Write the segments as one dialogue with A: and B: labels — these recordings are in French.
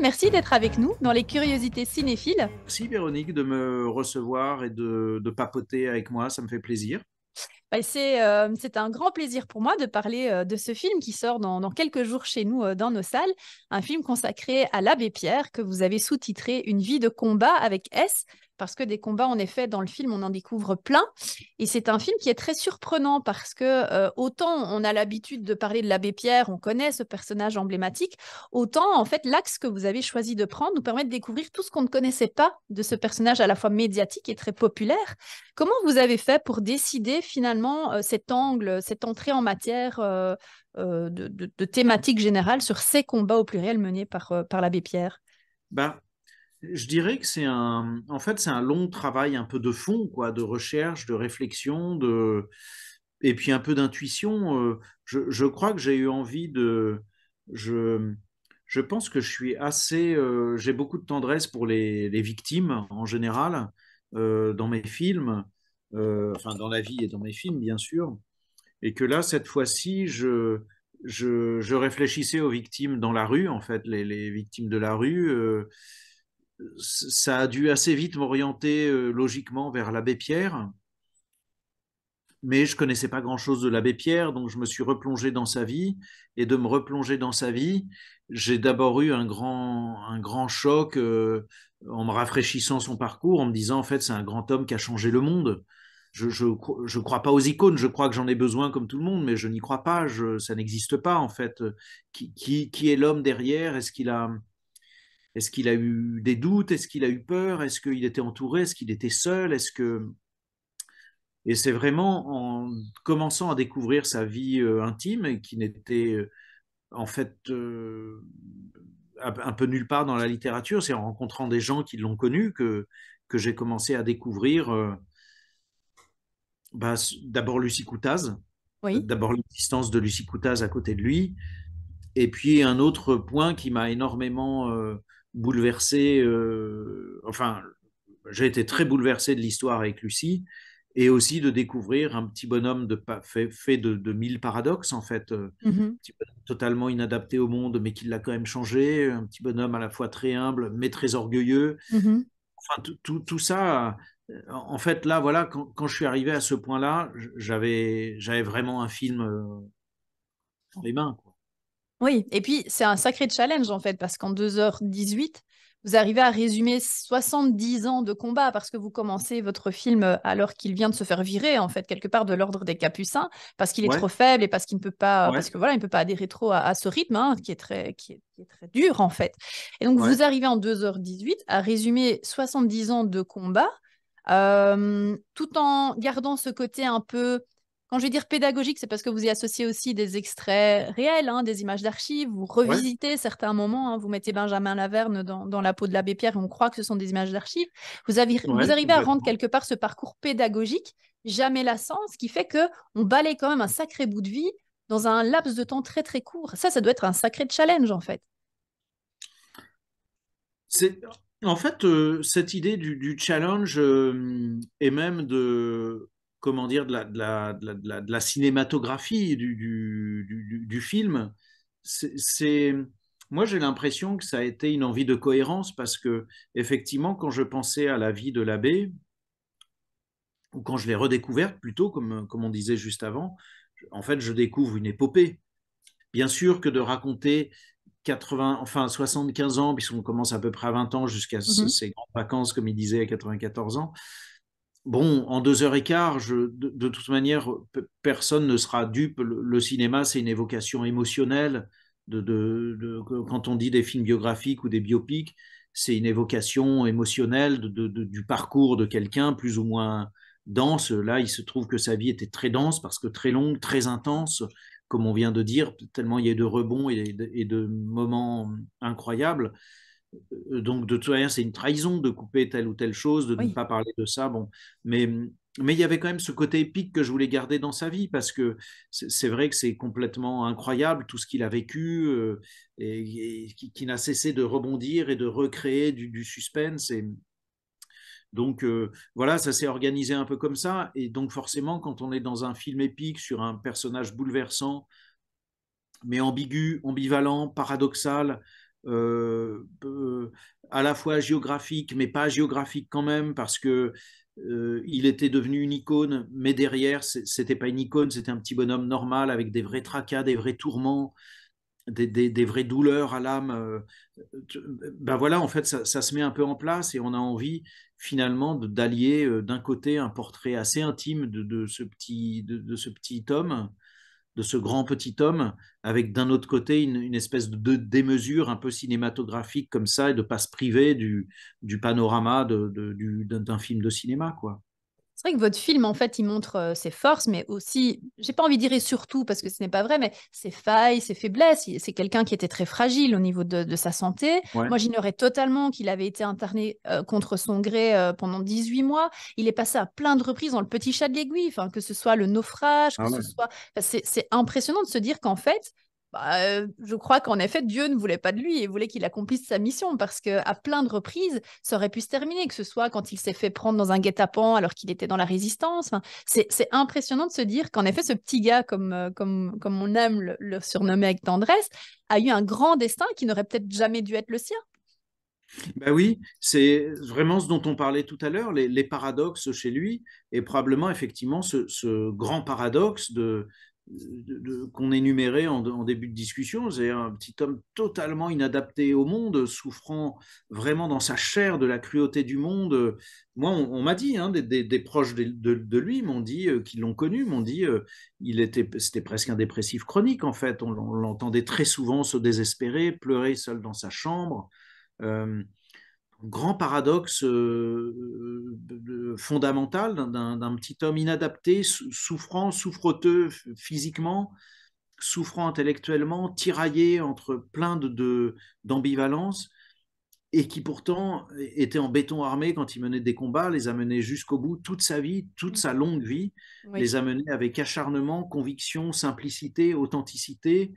A: merci d'être avec nous dans les curiosités cinéphiles.
B: Merci Véronique de me recevoir et de, papoter avec moi, ça me fait plaisir.
A: Bah, euh, c'est, un grand plaisir pour moi de parler euh, de ce film qui sort dans, quelques jours chez nous euh, dans nos salles, un film consacré à l'abbé Pierre que vous avez sous-titré Une vie de combat avec S parce que des combats, en effet, dans le film, on en découvre plein. Et c'est un film qui est très surprenant parce que euh, autant on a l'habitude de parler de l'abbé Pierre, on connaît ce personnage emblématique, autant en fait l'axe que vous avez choisi de prendre nous permet de découvrir tout ce qu'on ne connaissait pas de ce personnage à la fois médiatique et très populaire. Comment vous avez fait pour décider finalement euh, cet angle, cette entrée en matière euh, de, thématique générale sur ces combats au pluriel menés par, par l'abbé Pierre
B: ben, je dirais que c'est un, en fait, c'est un long travail un peu de fond, quoi, de recherche, de réflexion, de et puis un peu d'intuition. Euh, je, crois que j'ai eu envie de, je, je pense que je suis assez, euh, j'ai beaucoup de tendresse pour les, victimes en général euh, dans mes films, enfin dans la vie et dans mes films bien sûr, et que là cette fois-ci je, je, je réfléchissais aux victimes dans la rue en fait, les, les victimes de la rue ça a dû assez vite m'orienter euh, logiquement vers l'abbé Pierre. Mais je connaissais pas grand-chose de l'abbé Pierre, donc je me suis replongé dans sa vie. Et de me replonger dans sa vie, j'ai d'abord eu un grand, un grand choc euh, en me rafraîchissant son parcours, en me disant en fait c'est un grand homme qui a changé le monde. Je ne je, crois pas aux icônes, je crois que j'en ai besoin comme tout le monde, mais je n'y crois pas, ça n'existe pas en fait. Qui, qui, qui est l'homme derrière Est-ce qu'il a, est-ce qu'il a eu des doutes Est-ce qu'il a eu peur Est-ce qu'il était entouré Est-ce qu'il était seul Est-ce que et c'est vraiment en commençant à découvrir sa vie euh, intime et qui n'était euh, en fait euh, un peu nulle part dans la littérature, c'est en rencontrant des gens qui l'ont connu que, que j'ai commencé à découvrir bah, d'abord Lucie Coutaz, oui. d'abord l'existence de Lucie Coutaz à côté de lui, et puis un autre point qui m'a énormément bouleversé, euh, enfin, j'ai été très bouleversé de l'histoire avec Lucie et aussi de découvrir un petit bonhomme de, fait, de, mille paradoxes, en fait, euh, mm-hmm. un petit bonhomme totalement inadapté au monde, mais qui l'a quand même changé, un petit bonhomme à la fois très humble, mais très orgueilleux. Mm-hmm. Enfin, tout, ça, euh, en fait, là, voilà, quand, quand je suis arrivé à ce point-là, j'avais vraiment un film dans les mains. Quoi.
A: Oui, et puis c'est un sacré challenge en fait, parce qu'en 2h18, vous arrivez à résumer 70 ans de combat parce que vous commencez votre film euh, alors qu'il vient de se faire virer en fait quelque part de l'ordre des Capucins parce qu'il est trop faible et parce qu'il ne peut pas parce que voilà il peut pas adhérer trop à, ce rythme hein, qui est très qui est, très dur en fait et donc vous arrivez en 2h18 à résumer 70 ans de combat euh, tout en gardant ce côté un peu quand je vais dire pédagogique, c'est parce que vous y associez aussi des extraits réels, hein, des images d'archives, vous revisitez certains moments, hein. vous mettez Benjamin Laverne dans, la peau de l'abbé Pierre et on croit que ce sont des images d'archives. Vous, arrivez à rendre quelque part ce parcours pédagogique jamais lassant, ce qui fait qu'on on balaye quand même un sacré bout de vie dans un laps de temps très très court. Ça, ça doit être un sacré challenge en fait.
B: en fait euh, cette idée du, challenge euh, et même de comment dire, de la, cinématographie du, film. C'est, moi, j'ai l'impression que ça a été une envie de cohérence parce que, effectivement, quand je pensais à la vie de l'abbé, ou quand je l'ai redécouverte plutôt, comme, comme on disait juste avant, en fait, je découvre une épopée. Bien sûr que de raconter 80, enfin 75 ans, puisqu'on commence à peu près à 20 ans jusqu'à ses mm-hmm. grandes vacances, comme il disait, à 94 ans, bon, en deux heures et quart, de, toute manière, personne ne sera dupe. Le, cinéma, c'est une évocation émotionnelle. De, quand on dit des films biographiques ou des biopics, c'est une évocation émotionnelle du parcours de quelqu'un plus ou moins dense. Là, il se trouve que sa vie était très dense parce que très longue, très intense, comme on vient de dire, tellement il y a eu de rebonds et de, moments incroyables. Euh, donc, de toute c'est une trahison de couper telle ou telle chose, de ne pas parler de ça. Bon, mais il y avait quand même ce côté épique que je voulais garder dans sa vie parce que c'est vrai que c'est complètement incroyable tout ce qu'il a vécu euh, et, qui, n'a cessé de rebondir et de recréer du, suspense et donc euh, voilà, ça s'est organisé un peu comme ça. Et donc forcément, quand on est dans un film épique sur un personnage bouleversant, mais ambigu, ambivalent, paradoxal, euh, à la fois géographique, mais pas géographique quand même, parce que euh, il était devenu une icône, mais derrière, c'était pas une icône, c'était un petit bonhomme normal avec des vrais tracas, des vrais tourments, des, vraies douleurs à l'âme. Euh, ben voilà, en fait, ça, se met un peu en place et on a envie finalement d'allier d'un côté un portrait assez intime de, ce petit de ce petit homme de ce grand petit homme, avec d'un autre côté une, espèce de démesure un peu cinématographique comme ça, et de passe pas du, du panorama d'un film de cinéma. quoi.
A: C'est vrai que votre film, en fait, il montre ses forces, mais aussi, j'ai pas envie de dire surtout, parce que ce n'est pas vrai, mais ses failles, ses faiblesses. C'est quelqu'un qui était très fragile au niveau de, sa santé. Moi, j'ignorais totalement qu'il avait été interné contre son gré pendant 18 mois. Il est passé à plein de reprises dans le petit chat de l'aiguille, que ce soit le naufrage, ah que ce soit. c'est impressionnant de se dire qu'en fait, bah, je crois qu'en effet, Dieu ne voulait pas de lui et voulait qu'il accomplisse sa mission parce que à plein de reprises, ça aurait pu se terminer, que ce soit quand il s'est fait prendre dans un guet-apens alors qu'il était dans la résistance. c'est impressionnant de se dire qu'en effet, ce petit gars, comme, comme, on aime le, surnommer avec tendresse, a eu un grand destin qui n'aurait peut-être jamais dû être le sien.
B: Ben oui, c'est vraiment ce dont on parlait tout à l'heure, les, paradoxes chez lui, et probablement effectivement ce grand paradoxe de, qu'on énumérait en, début de discussion, c'est un petit homme totalement inadapté au monde, souffrant vraiment dans sa chair de la cruauté du monde. Moi, on, m'a dit, hein, des, proches de, lui m'ont dit, euh, qu'ils l'ont connu, m'ont dit, euh, était, c'était presque un dépressif chronique en fait. On, l'entendait très souvent se désespérer, pleurer seul dans sa chambre. Euh, grand paradoxe euh, fondamental d'un petit homme inadapté, souffrant, souffreteux physiquement, souffrant intellectuellement, tiraillé entre plein de d'ambivalence et qui pourtant était en béton armé quand il menait des combats, les a menés jusqu'au bout toute sa vie, toute mmh. sa longue vie, les a menés avec acharnement, conviction, simplicité, authenticité,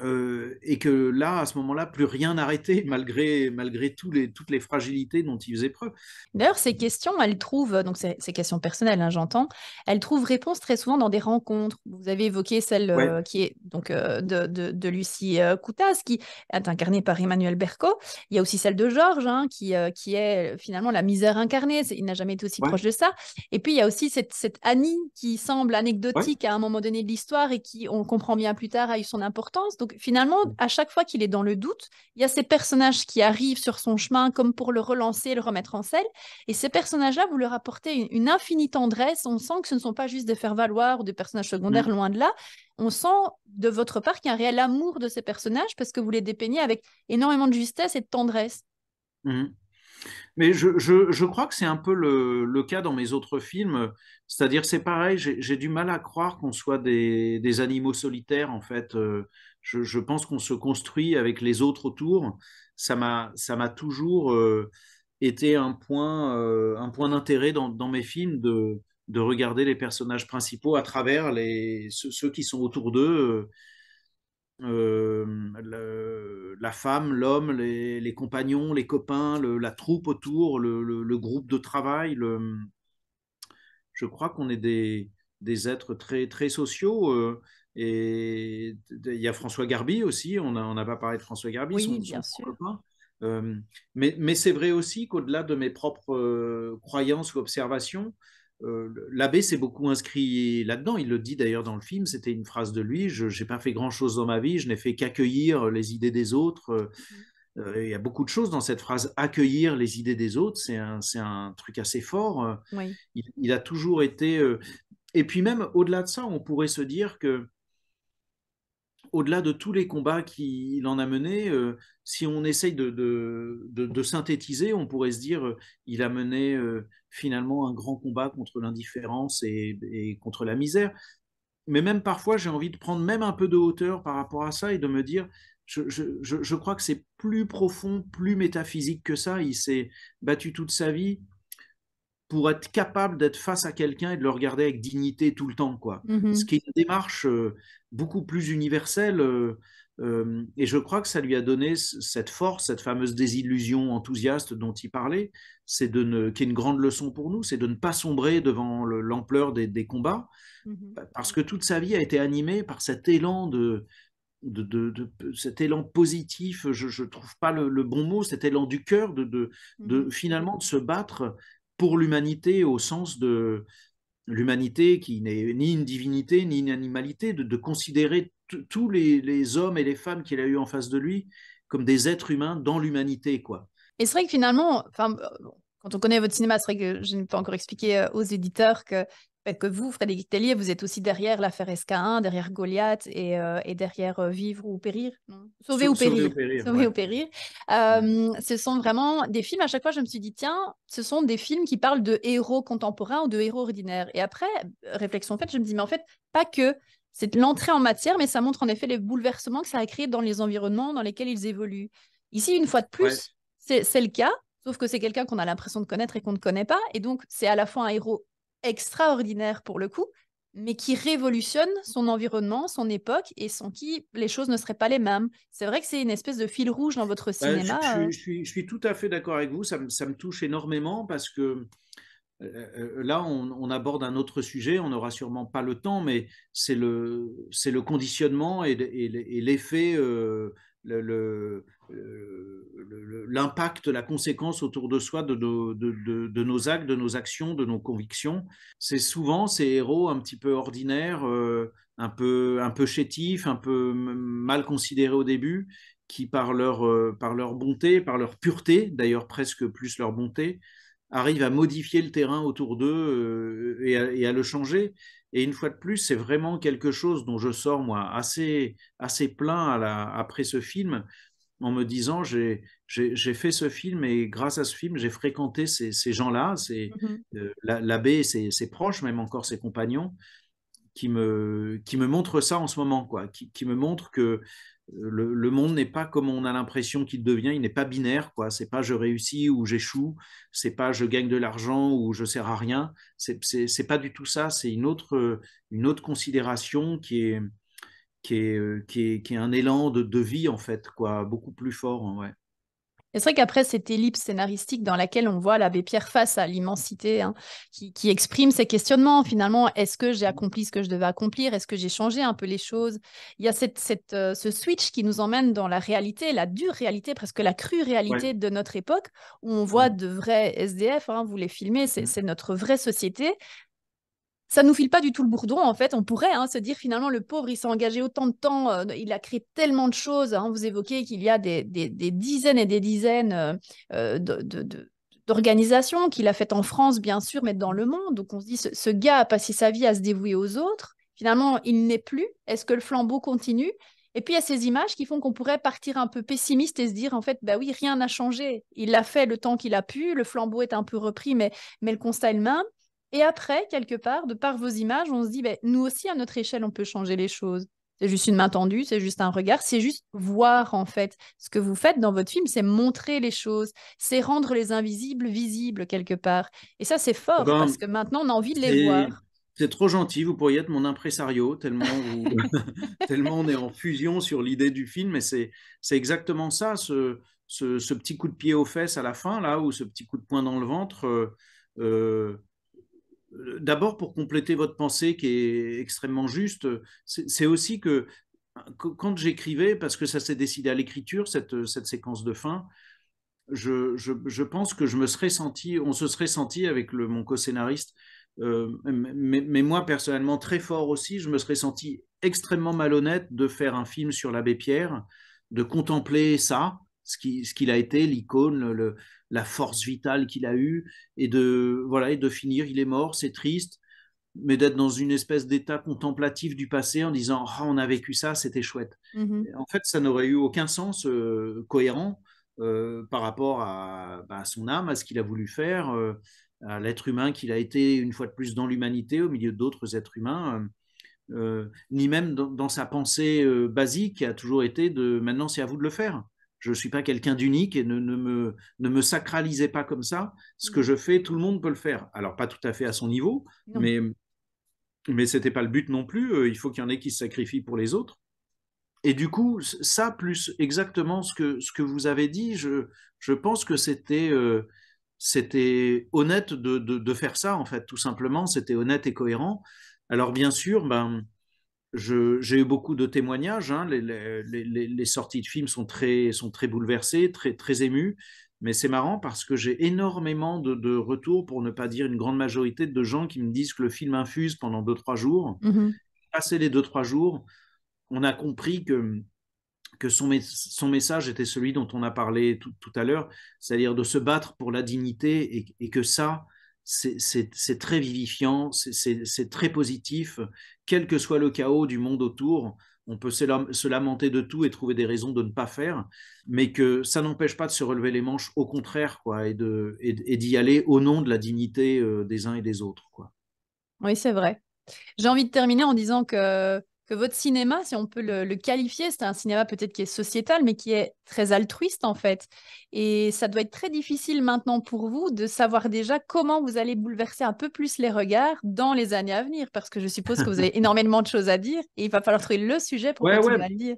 B: euh, et que là, à ce moment-là, plus rien n'arrêtait, malgré, malgré les, toutes les fragilités dont il faisait preuve.
A: D'ailleurs, ces questions, elles trouvent, donc ces, questions personnelles, hein, j'entends, elles trouvent réponse très souvent dans des rencontres. Vous avez évoqué celle euh, qui est donc euh, de, de, Lucie Coutaz, qui est incarnée par Emmanuel Berco. Il y a aussi celle de Georges, hein, qui, qui est finalement la misère incarnée. Il n'a jamais été aussi proche de ça. Et puis, il y a aussi cette, Annie qui semble anecdotique à un moment donné de l'histoire et qui, on comprend bien plus tard, a eu son importance. Donc, finalement, mm. à chaque fois qu'il est dans le doute, il y a ces personnages qui arrivent sur son chemin comme pour le relancer le remettre en selle. Et ces personnages-là, vous leur apportez une, infinie tendresse. On sent que ce ne sont pas juste des faire-valoir ou des personnages secondaires, mm. loin de là. On sent de votre part qu'il y a un réel amour de ces personnages parce que vous les dépeignez avec énormément de justesse et de tendresse.
B: Mm. Mais je, je, je crois que c'est un peu le, le, cas dans mes autres films. C'est-à-dire, c'est pareil, j'ai du mal à croire qu'on soit des, des, animaux solitaires, en fait. Euh, je, je pense qu'on se construit avec les autres autour. Ça m'a toujours euh, été un point, euh, un point d'intérêt dans, dans, mes films de, de, regarder les personnages principaux à travers les, ceux, qui sont autour d'eux la femme, l'homme, les, compagnons, les copains, la troupe autour, le, groupe de travail. Je crois qu'on est des, êtres très, très sociaux. Euh, et il y a François Garbi aussi, on n'a on a pas parlé de François Garbi, oui, bien sûr. Euh, mais c'est vrai aussi qu'au-delà de mes propres euh, croyances ou observations, euh, l'abbé s'est beaucoup inscrit là-dedans, il le dit d'ailleurs dans le film, c'était une phrase de lui, je n'ai pas fait grand-chose dans ma vie, je n'ai fait qu'accueillir les idées des autres. Euh, euh, il y a beaucoup de choses dans cette phrase accueillir les idées des autres, c'est un, truc assez fort. il, a toujours été... Et puis même au-delà de ça, on pourrait se dire que au-delà de tous les combats qu'il en a menés, euh, si on essaye de, synthétiser, on pourrait se dire euh, il a mené euh, finalement un grand combat contre l'indifférence et, contre la misère. Mais même parfois, j'ai envie de prendre même un peu de hauteur par rapport à ça et de me dire je crois que c'est plus profond, plus métaphysique que ça. Il s'est battu toute sa vie pour être capable d'être face à quelqu'un et de le regarder avec dignité tout le temps, quoi. Mhm. Ce qui est une démarche euh, beaucoup plus universelle. Euh, euh, et je crois que ça lui a donné cette force, cette fameuse désillusion enthousiaste dont il parlait, c'est de ne, qui est une grande leçon pour nous, c'est de ne pas sombrer devant l'ampleur des, combats, mhm. bah, parce que toute sa vie a été animée par cet élan de, de, cet élan positif, je ne trouve pas le, bon mot, cet élan du cœur, de, de, de, mhm. finalement de se battre pour l'humanité au sens de l'humanité qui n'est ni une divinité ni une animalité, de, considérer tous les, hommes et les femmes qu'il a eu en face de lui comme des êtres humains dans l'humanité. quoi.
A: Et c'est vrai que finalement, euh, quand on connaît votre cinéma, c'est vrai que je n'ai pas encore expliqué euh, aux éditeurs que que vous, Frédéric Tellier, vous êtes aussi derrière l'affaire SK1, derrière Goliath et, euh, et derrière euh, Vivre ou Périr.
B: Sauver, ou périr. Sauver ou
A: Périr. Ce sont vraiment des films, à chaque fois, je me suis dit, tiens, ce sont des films qui parlent de héros contemporains ou de héros ordinaires. Et après, réflexion faite, je me dis, mais en fait, pas que. C'est l'entrée en matière, mais ça montre en effet les bouleversements que ça a créé dans les environnements dans lesquels ils évoluent. Ici, une fois de plus, c'est le cas. Sauf que c'est quelqu'un qu'on a l'impression de connaître et qu'on ne connaît pas. Et donc, c'est à la fois un héros extraordinaire pour le coup, mais qui révolutionne son environnement, son époque, et sans qui les choses ne seraient pas les mêmes. C'est vrai que c'est une espèce de fil rouge dans votre bah, cinéma. Euh.
B: je, suis, tout à fait d'accord avec vous, ça me, touche énormément parce que euh, euh, là, on, aborde un autre sujet, on n'aura sûrement pas le temps, mais c'est le, conditionnement et, l'effet l'impact, la conséquence autour de soi de, nos actes, de nos actions, de nos convictions. C'est souvent ces héros un petit peu ordinaires, euh, un, peu, chétifs, un peu mal considérés au début, qui par leur, euh, par leur bonté, par leur pureté, d'ailleurs presque plus leur bonté, arrivent à modifier le terrain autour d'eux euh, et, à le changer. Et une fois de plus, c'est vraiment quelque chose dont je sors, moi, assez, assez plein après ce film, en me disant, j'ai fait ce film et grâce à ce film, j'ai fréquenté ces, ces gens-là, c'est mmh euh, l'abbé et ses, proches, même encore ses compagnons qui me, qui me montre ça en ce moment, quoi, qui, me montre que euh, le, monde n'est pas comme on a l'impression qu'il devient, il n'est pas binaire, quoi. C'est pas je réussis ou j'échoue, c'est pas je gagne de l'argent ou je sers à rien. C'est pas du tout ça. C'est une autre, une autre considération qui est, euh, qui est, qui est, un élan de, de, vie en fait, quoi, beaucoup plus fort. Hein, ouais.
A: Et c'est vrai qu'après cette ellipse scénaristique dans laquelle on voit l'abbé Pierre face à l'immensité, hein, qui, exprime ses questionnements finalement, est-ce que j'ai accompli ce que je devais accomplir Est-ce que j'ai changé un peu les choses Il y a cette, euh, ce switch qui nous emmène dans la réalité, la dure réalité, presque la crue réalité de notre époque, où on voit de vrais SDF, hein, vous les filmez, c'est mmh. notre vraie société, ça nous file pas du tout le bourdon, en fait. On pourrait hein, se dire finalement, le pauvre, il s'est engagé autant de temps, euh, il a créé tellement de choses. Hein. vous évoquez qu'il y a des, dizaines et des dizaines euh, euh, d'organisations qu'il a faites en France, bien sûr, mais dans le monde. Donc on se dit, ce, gars a passé sa vie à se dévouer aux autres. Finalement, il n'est plus. Est-ce que le flambeau continue Et puis il y a ces images qui font qu'on pourrait partir un peu pessimiste et se dire, en fait, bah oui, rien n'a changé. Il l'a fait le temps qu'il a pu. Le flambeau est un peu repris, mais, mais le constat est le même. Et après, quelque part, de par vos images, on se dit, ben, nous aussi, à notre échelle, on peut changer les choses. C'est juste une main tendue, c'est juste un regard, c'est juste voir en fait. Ce que vous faites dans votre film, c'est montrer les choses, c'est rendre les invisibles visibles quelque part. Et ça, c'est fort parce que maintenant, on a envie de les voir.
B: C'est trop gentil, vous pourriez être mon impresario, tellement, tellement on est en fusion sur l'idée du film. Et c'est exactement ça, ce, ce, petit coup de pied aux fesses à la fin, là, ou ce petit coup de poing dans le ventre. Euh, euh, euh, d'abord, pour compléter votre pensée qui est extrêmement juste, c'est aussi que quand j'écrivais, parce que ça s'est décidé à l'écriture, cette, séquence de fin, je, pense que je me serais senti, on se serait senti avec le, mon co-scénariste, euh, mais, moi personnellement très fort aussi, je me serais senti extrêmement malhonnête de faire un film sur l'abbé Pierre, de contempler ça, ce qu'il a été, l'icône, la force vitale qu'il a eue, et de, voilà, et de finir, il est mort, c'est triste, mais d'être dans une espèce d'état contemplatif du passé en disant ah, on a vécu ça, c'était chouette. Mmh en fait, ça n'aurait eu aucun sens euh, cohérent euh, par rapport bah, à, son âme, à ce qu'il a voulu faire, euh, à l'être humain qu'il a été une fois de plus dans l'humanité au milieu d'autres êtres humains. ni même dans, sa pensée basique qui a toujours été de maintenant c'est à vous de le faire je ne suis pas quelqu'un d'unique et ne, me, ne me sacralisez pas comme ça. Ce que mm. je fais, tout le monde peut le faire. Alors, pas tout à fait à son niveau, mais, mais ce n'était pas le but non plus. Euh, il faut qu'il y en ait qui se sacrifient pour les autres. Et du coup, ça, plus exactement ce que, ce que vous avez dit, je, je pense que c'était euh, c'était honnête de, de, faire ça, en fait, tout simplement. C'était honnête et cohérent. Alors, bien sûr, ben, j'ai eu beaucoup de témoignages. Hein. les, sorties de films sont très, bouleversées, très, très émues. Mais c'est marrant parce que j'ai énormément de, retours, pour ne pas dire une grande majorité, de gens qui me disent que le film infuse pendant deux, trois jours. Mmh Passés les deux, trois jours, on a compris que, son, message était celui dont on a parlé tout, à l'heure, c'est-à-dire de se battre pour la dignité et que ça, c'est très vivifiant, c'est très positif. Quel que soit le chaos du monde autour, on peut se lamenter de tout et trouver des raisons de ne pas faire, mais que ça n'empêche pas de se relever les manches, au contraire, quoi, et d'y aller au nom de la dignité euh, des uns et des autres. Quoi.
A: Oui, c'est vrai. J'ai envie de terminer en disant que votre cinéma, si on peut le, qualifier, c'est un cinéma peut-être qui est sociétal, mais qui est très altruiste en fait. Et ça doit être très difficile maintenant pour vous de savoir déjà comment vous allez bouleverser un peu plus les regards dans les années à venir, parce que je suppose que vous avez énormément de choses à dire et il va falloir trouver le sujet pour vous continuer dire.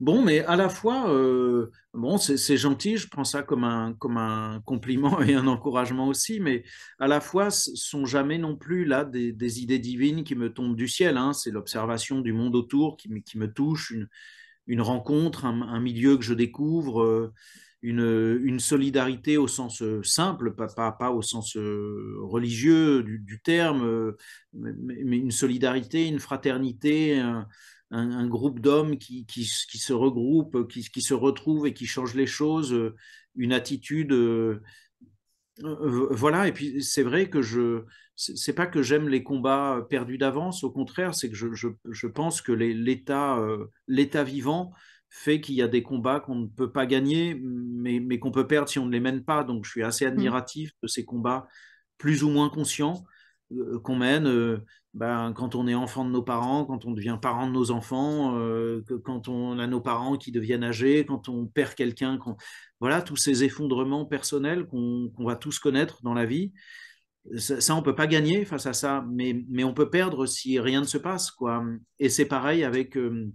B: Bon, mais à la fois, euh, bon, c'est gentil, je prends ça comme un, comme un compliment et un encouragement aussi, mais à la fois, ce sont jamais non plus là des, idées divines qui me tombent du ciel. Hein. c'est l'observation du monde autour qui, me touche, une, rencontre, un, milieu que je découvre. Euh, une, solidarité au sens euh, simple, pas, pas, au sens religieux du, terme, mais, une solidarité, une fraternité, un, groupe d'hommes qui, qui, se regroupent, qui, qui, se retrouvent et qui changent les choses, euh, une attitude. Euh, euh, voilà, et puis c'est vrai que je. C'est pas que j'aime les combats perdus d'avance, au contraire, c'est que je, je, je, pense que l'état l'état vivant fait qu'il y a des combats qu'on ne peut pas gagner, mais, mais qu'on peut perdre si on ne les mène pas. Donc je suis assez mmh. admiratif de ces combats plus ou moins conscients qu'on mène. Ben, quand on est enfant de nos parents, quand on devient parent de nos enfants, euh, que, quand on a nos parents qui deviennent âgés, quand on perd quelqu'un, voilà tous ces effondrements personnels qu'on va tous connaître dans la vie. Ça, on peut pas gagner face à ça, mais, mais on peut perdre si rien ne se passe, quoi. Et c'est pareil avec euh,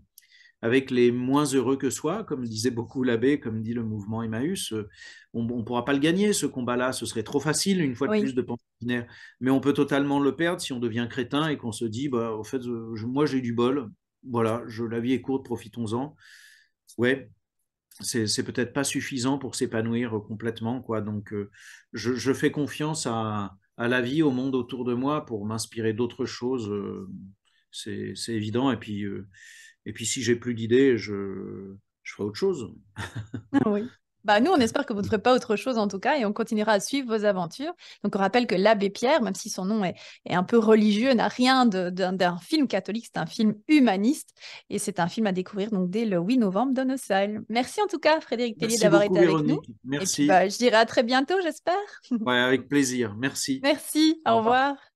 B: avec les moins heureux que soi, comme disait beaucoup l'abbé, comme dit le mouvement Emmaüs. Euh, on ne pourra pas le gagner, ce combat-là. Ce serait trop facile, une fois de plus, de penser Mais on peut totalement le perdre si on devient crétin et qu'on se dit, bah, au fait, euh, moi, j'ai du bol. Voilà, je, la vie est courte, profitons-en. Ouais, c'est peut-être pas suffisant pour s'épanouir euh, complètement. quoi. Donc, je, fais confiance à, la vie, au monde autour de moi pour m'inspirer d'autres choses. c'est évident. Et puis, et puis si j'ai plus d'idées, je, je ferai autre chose. Ah oui. Bah nous, on
A: espère que vous ne ferez pas autre chose en tout cas et on continuera à suivre vos aventures. Donc on rappelle que l'abbé Pierre, même si son nom est, un peu religieux, n'a rien d'un film catholique, c'est un film humaniste et c'est un film à découvrir donc dès le 8 novembre dans nos salles. Merci en tout cas Frédéric Tellier d'avoir été avec nous.
B: Merci. Bah, je dirai
A: à très bientôt j'espère.
B: Ouais, avec plaisir. Merci.
A: Merci. Au, revoir.